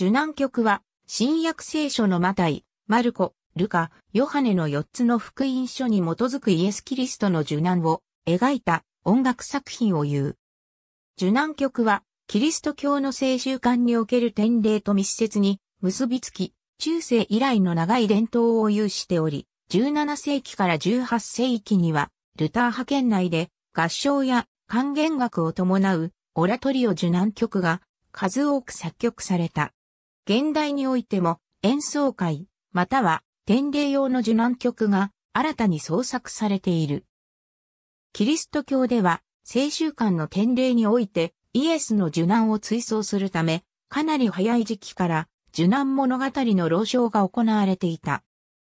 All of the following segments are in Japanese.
受難曲は、新約聖書のマタイ、マルコ、ルカ、ヨハネの4つの福音書に基づくイエス・キリストの受難を描いた音楽作品を言う。受難曲は、キリスト教の聖習慣における典礼と密接に結びつき、中世以来の長い伝統を有しており、17世紀から18世紀には、ルター派遣内で合唱や還元楽を伴うオラトリオ受難曲が数多く作曲された。現代においても演奏会、または典礼用の受難曲が新たに創作されている。キリスト教では、聖週間の典礼においてイエスの受難を追悼するため、かなり早い時期から受難物語の朗唱が行われていた。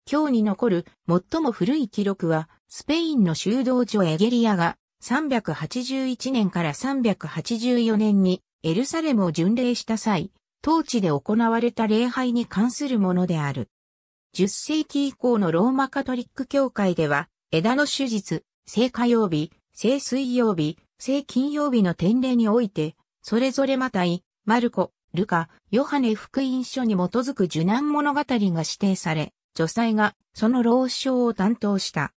今日に残る最も古い記録は、スペインの修道女エゲリアが381年から384年にエルサレムを巡礼した際、当地で行われた礼拝に関するものである。10世紀以降のローマカトリック教会では、枝の手術、聖火曜日、聖水曜日、聖金曜日の典礼において、それぞれマタイ、マルコ、ルカ、ヨハネ福音書に基づく受難物語が指定され、女祭がその老唱を担当した。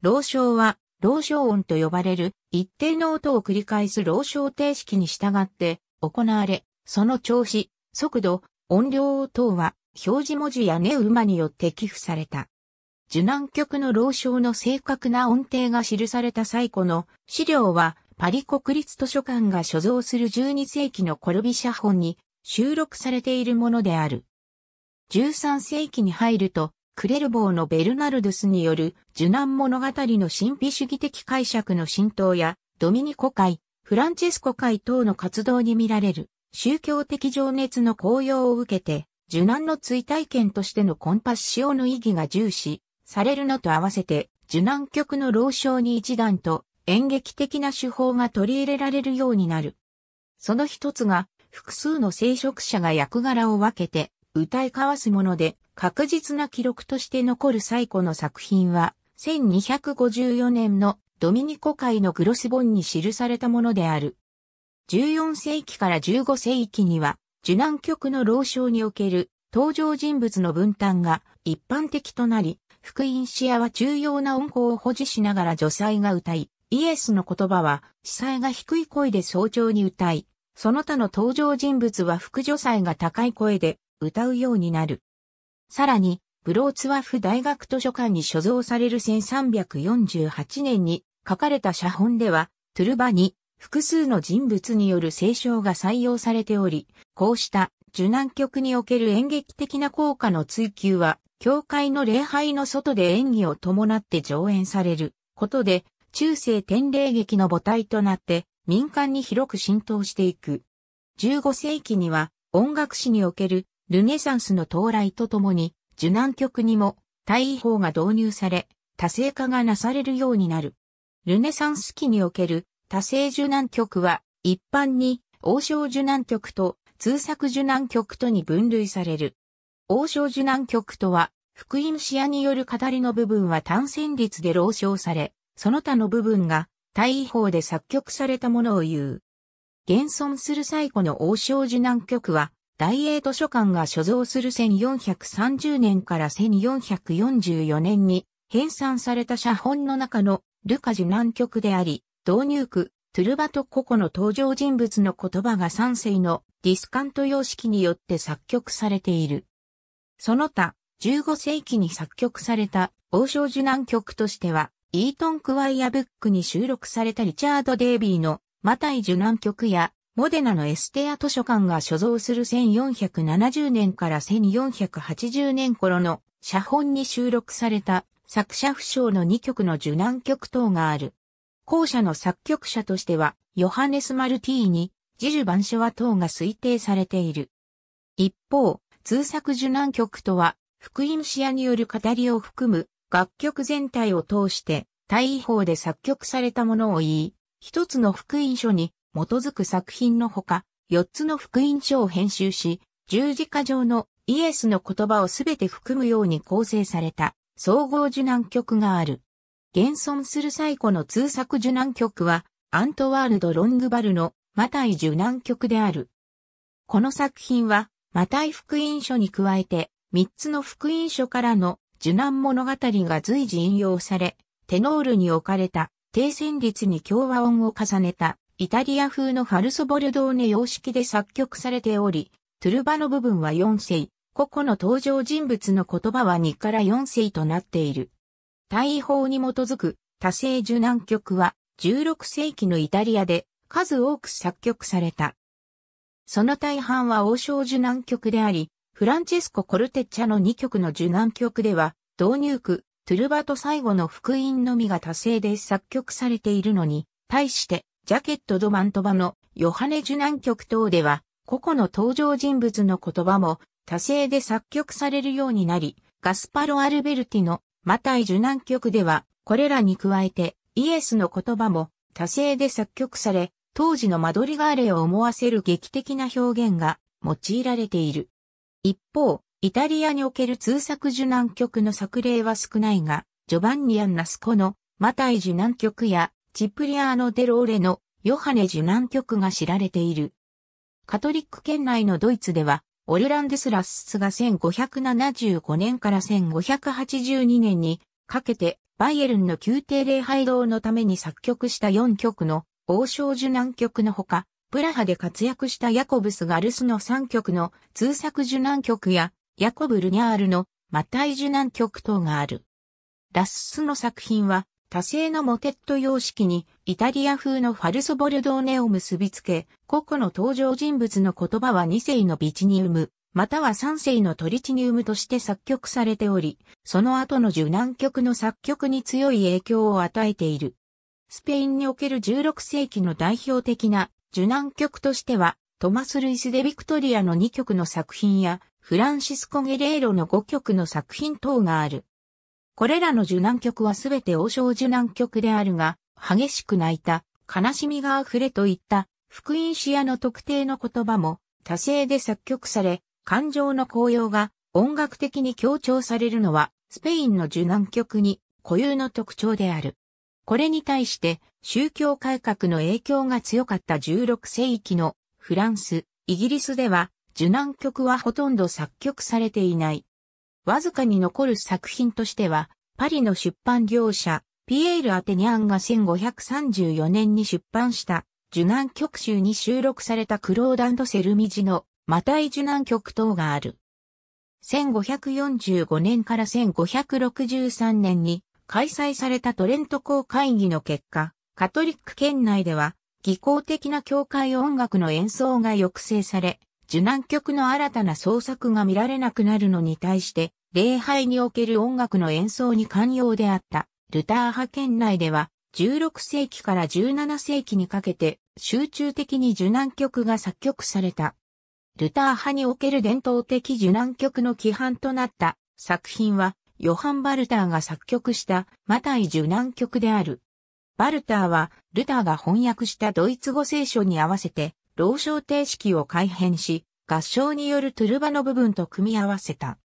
老唱は、老唱音と呼ばれる一定の音を繰り返す老唱定式に従って行われ、その調子、速度、音量等は表示文字やネウマによって寄付された。受難曲の老唱の正確な音程が記された最古の資料はパリ国立図書館が所蔵する12世紀のコルビ写本に収録されているものである。13世紀に入るとクレルボーのベルナルドスによる受難物語の神秘主義的解釈の浸透やドミニコ会、フランチェスコ会等の活動に見られる。宗教的情熱の高揚を受けて、受難の追体験としてのコンパッシオの意義が重視されるのと合わせて、受難曲の老唱に一段と演劇的な手法が取り入れられるようになる。その一つが、複数の聖職者が役柄を分けて歌い交わすもので、確実な記録として残る最古の作品は、1254年のドミニコ会のグロスボンに記されたものである。14世紀から15世紀には、受難局の老少における登場人物の分担が一般的となり、福音シ屋は重要な音符を保持しながら女祭が歌い、イエスの言葉は、司祭が低い声で早朝に歌い、その他の登場人物は副女祭が高い声で歌うようになる。さらに、ブローツワフ大学図書館に所蔵される1348年に書かれた写本では、トゥルバに複数の人物による聖唱が採用されており、こうした受難曲における演劇的な効果の追求は、教会の礼拝の外で演技を伴って上演されることで、中世天霊劇の母体となって民間に広く浸透していく。15世紀には音楽史におけるルネサンスの到来とともに、受難曲にも大位法が導入され、多性化がなされるようになる。ルネサンス期における多生受難局は一般に王将受難局と通作受難局とに分類される。王将受難局とは、福音視野による語りの部分は単旋律で朗唱され、その他の部分が大意法で作曲されたものを言う。現存する最古の王将受難局は、大英図書館が所蔵する1430年から1444年に編纂された写本の中のルカ受難局であり、導入区、トゥルバと個々の登場人物の言葉が3世のディスカント様式によって作曲されている。その他、15世紀に作曲された王将受難曲としては、イートン・クワイアブックに収録されたリチャード・デイビーのマタイ受難曲や、モデナのエステア図書館が所蔵する1470年から1480年頃の写本に収録された作者不詳の2曲の受難曲等がある。後者の作曲者としては、ヨハネス・マルティーニ、ジジュ・バンショワ等が推定されている。一方、通作受難曲とは、福音シアによる語りを含む楽曲全体を通して大意法で作曲されたものを言い、一つの福音書に基づく作品のほか、四つの福音書を編集し、十字架上のイエスの言葉をすべて含むように構成された総合受難曲がある。現存する最古の通作受難曲は、アントワールド・ロングバルのマタイ受難曲である。この作品は、マタイ福音書に加えて、三つの福音書からの受難物語が随時引用され、テノールに置かれた、低旋律に共和音を重ねた、イタリア風のファルソボルドーネ様式で作曲されており、トゥルバの部分は4世、個々の登場人物の言葉は2から4世となっている。大法に基づく多声受難曲は16世紀のイタリアで数多く作曲された。その大半は王将受難曲であり、フランチェスコ・コルテッチャの2曲の受難曲では、導入句、トゥルバと最後の福音のみが多声で作曲されているのに、対して、ジャケット・ド・マントバのヨハネ受難曲等では、個々の登場人物の言葉も多声で作曲されるようになり、ガスパロ・アルベルティのマタイ受難曲では、これらに加えて、イエスの言葉も、多声で作曲され、当時のマドリガーレを思わせる劇的な表現が用いられている。一方、イタリアにおける通作受難曲の作例は少ないが、ジョバンニアン・ナスコのマタイ受難曲や、チプリアーノ・デローレのヨハネ受難曲が知られている。カトリック圏内のドイツでは、オルランデス・ラッスが1575年から1582年にかけてバイエルンの宮廷礼拝堂のために作曲した4曲の王将受難曲のほか、プラハで活躍したヤコブス・ガルスの3曲の通作受難曲やヤコブ・ルニャールのマタイ受難曲等がある。ラッスの作品は多製のモテット様式にイタリア風のファルソボルドーネを結びつけ、個々の登場人物の言葉は2世のビチニウム、または3世のトリチニウムとして作曲されており、その後の受難曲の作曲に強い影響を与えている。スペインにおける16世紀の代表的な受難曲としては、トマス・ルイス・デ・ビクトリアの2曲の作品や、フランシスコ・ゲレーロの5曲の作品等がある。これらの受難曲はすべて王将受難曲であるが、激しく泣いた、悲しみが溢れといった福音詩やの特定の言葉も多声で作曲され、感情の高揚が音楽的に強調されるのはスペインの受難曲に固有の特徴である。これに対して宗教改革の影響が強かった16世紀のフランス、イギリスでは受難曲はほとんど作曲されていない。わずかに残る作品としては、パリの出版業者、ピエール・アテニャンが1534年に出版した、受難曲集に収録されたクローダンド・セルミジの、マタイ受難曲等がある。1545年から1563年に開催されたトレント公会議の結果、カトリック圏内では、技巧的な教会音楽の演奏が抑制され、受難曲の新たな創作が見られなくなるのに対して、礼拝における音楽の演奏に寛容であった、ルター派圏内では、16世紀から17世紀にかけて集中的に受難曲が作曲された。ルター派における伝統的受難曲の規範となった作品は、ヨハン・バルターが作曲したマタイ受難曲である。バルターは、ルターが翻訳したドイツ語聖書に合わせて、老小定式を改変し、合唱によるトゥルバの部分と組み合わせた。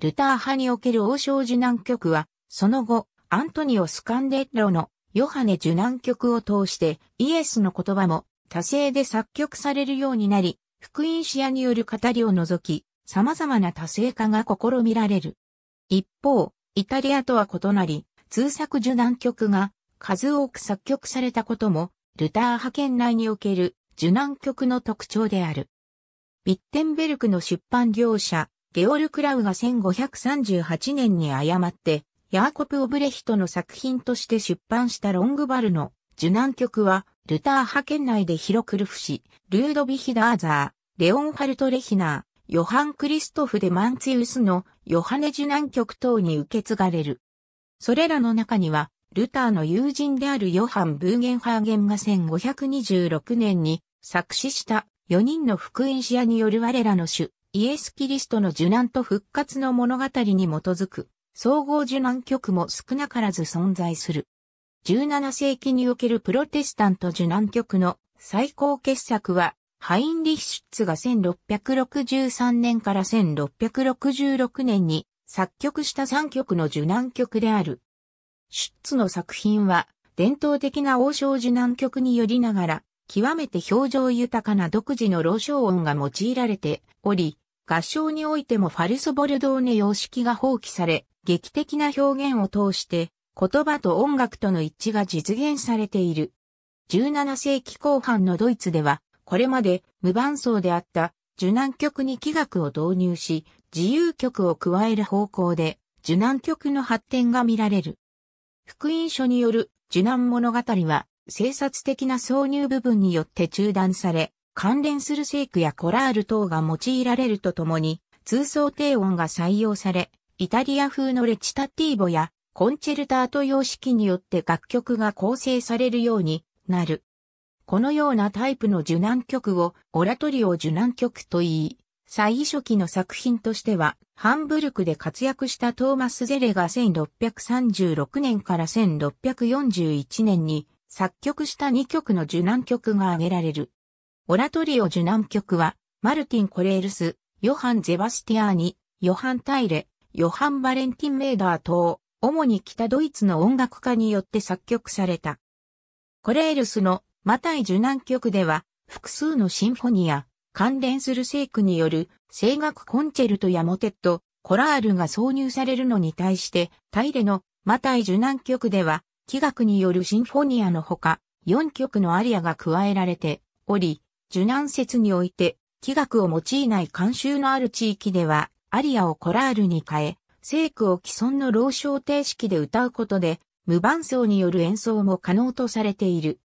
ルター派における王将受難曲は、その後、アントニオ・スカンデッロのヨハネ受難曲を通してイエスの言葉も多声で作曲されるようになり、福音詩屋による語りを除き、様々な多声化が試みられる。一方、イタリアとは異なり、通作受難曲が数多く作曲されたことも、ルター派遣内における受難局の特徴である。ビッテンベルクの出版業者、ゲオルクラウが1538年に誤って、ヤーコプ・オブレヒトの作品として出版したロングバルの受難曲は、ルター派遣内でヒロクルフ氏、ルードヴィヒ・ダーザー、レオンハルト・レヒナー、ヨハン・クリストフ・デ・マンツィウスのヨハネ受難曲等に受け継がれる。それらの中には、ルターの友人であるヨハン・ブーゲンハーゲンが1526年に作詞した4人の福音詩屋による我らの主、イエス・キリストの受難と復活の物語に基づく、総合受難曲も少なからず存在する。17世紀におけるプロテスタント受難曲の最高傑作は、ハインリヒシュッツが1663年から1666年に作曲した3曲の受難曲である。シュッツの作品は、伝統的な王将受難曲によりながら、極めて表情豊かな独自の老唱音が用いられており、合唱においてもファルソボルドーネ様式が放棄され、劇的な表現を通して、言葉と音楽との一致が実現されている。17世紀後半のドイツでは、これまで無伴奏であった受難曲に器楽を導入し、自由曲を加える方向で受難曲の発展が見られる。福音書による受難物語は、生殺的な挿入部分によって中断され、関連する聖句やコラール等が用いられるとともに、通奏低音が採用され、イタリア風のレチタティーボやコンチェルタート様式によって楽曲が構成されるようになる。このようなタイプの受難曲をオラトリオ受難曲と言い、最初期の作品としては、ハンブルクで活躍したトーマス・ゼレが1636年から1641年に作曲した2曲の受難曲が挙げられる。オラトリオ受難曲は、マルティン・コレールス、ヨハン・ゼバスティアーニ、ヨハン・タイレ、ヨハン・バレンティン・メーダー等、主に北ドイツの音楽家によって作曲された。コレールスのマタイ受難曲では、複数のシンフォニア、関連する聖句による声楽コンチェルトやモテット、コラールが挿入されるのに対して、タイでのマタイ受難曲では、器楽によるシンフォニアのほか、4曲のアリアが加えられており、受難説において、器楽を用いない慣習のある地域では、アリアをコラールに変え、聖句を既存の老唱定式で歌うことで、無伴奏による演奏も可能とされている。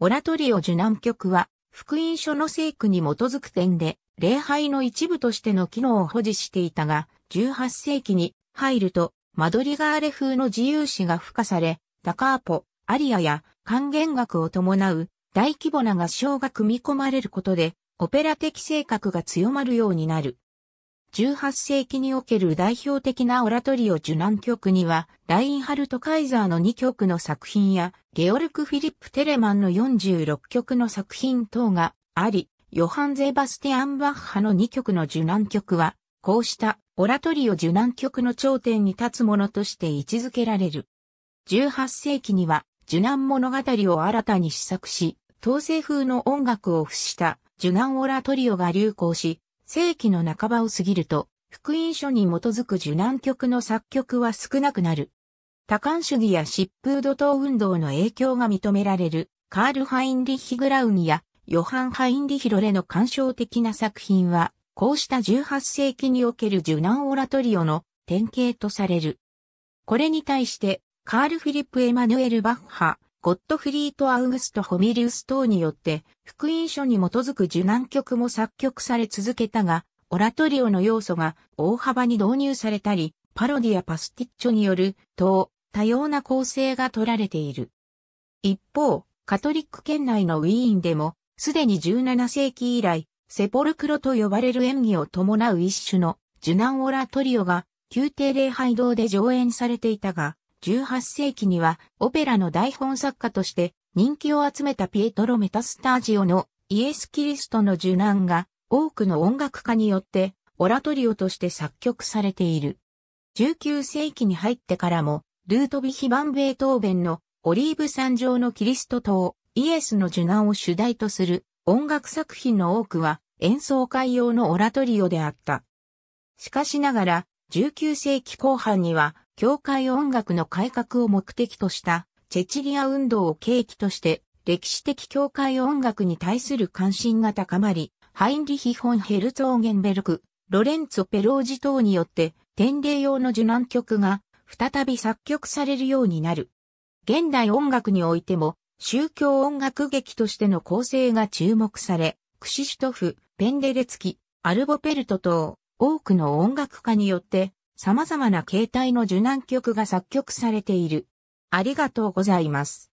オラトリオ受難曲は、福音書の聖句に基づく点で、礼拝の一部としての機能を保持していたが、18世紀に入ると、マドリガーレ風の自由史が付加され、ダカーポ、アリアや還元学を伴う大規模な合唱が組み込まれることで、オペラ的性格が強まるようになる。18世紀における代表的なオラトリオ受難曲には、ラインハルト・カイザーの2曲の作品や、ゲオルク・フィリップ・テレマンの46曲の作品等があり、ヨハン・ゼバスティアン・バッハの2曲の受難曲は、こうしたオラトリオ受難曲の頂点に立つものとして位置づけられる。18世紀には、受難物語を新たに試作し、統制風の音楽を付した受難オラトリオが流行し、世紀の半ばを過ぎると、福音書に基づく受難曲の作曲は少なくなる。多感主義や疾風土頭運動の影響が認められる、カール・ハインリッヒ・グラウンやヨハン・ハインリヒロレの感傷的な作品は、こうした18世紀における受難オラトリオの典型とされる。これに対して、カール・フィリップ・エマヌエル・バッハ、ゴットフリート・アウグスト・ホミリウス等によって、福音書に基づく受難曲も作曲され続けたが、オラトリオの要素が大幅に導入されたり、パロディやパスティッチョによる、等、多様な構成が取られている。一方、カトリック圏内のウィーンでも、すでに17世紀以来、セポルクロと呼ばれる演技を伴う一種の受難オラトリオが宮廷礼拝堂で上演されていたが、18世紀にはオペラの台本作家として人気を集めたピエトロ・メタスタージオのイエス・キリストの受難が多くの音楽家によってオラトリオとして作曲されている。19世紀に入ってからもルートビヒンベートーベンのオリーブ山上のキリストとイエスの受難を主題とする音楽作品の多くは演奏会用のオラトリオであった。しかしながら19世紀後半には教会音楽の改革を目的としたチェチリア運動を契機として歴史的教会音楽に対する関心が高まり、ハインリヒ・フォン・ヘルツオーゲンベルク、ロレンツォ・ペロージ等によって典礼用の受難曲が再び作曲されるようになる。現代音楽においても宗教音楽劇としての構成が注目され、クシシュトフ、ペンデレツキ、アルボペルト等多くの音楽家によって様々な形態の受難曲が作曲されている。ありがとうございます。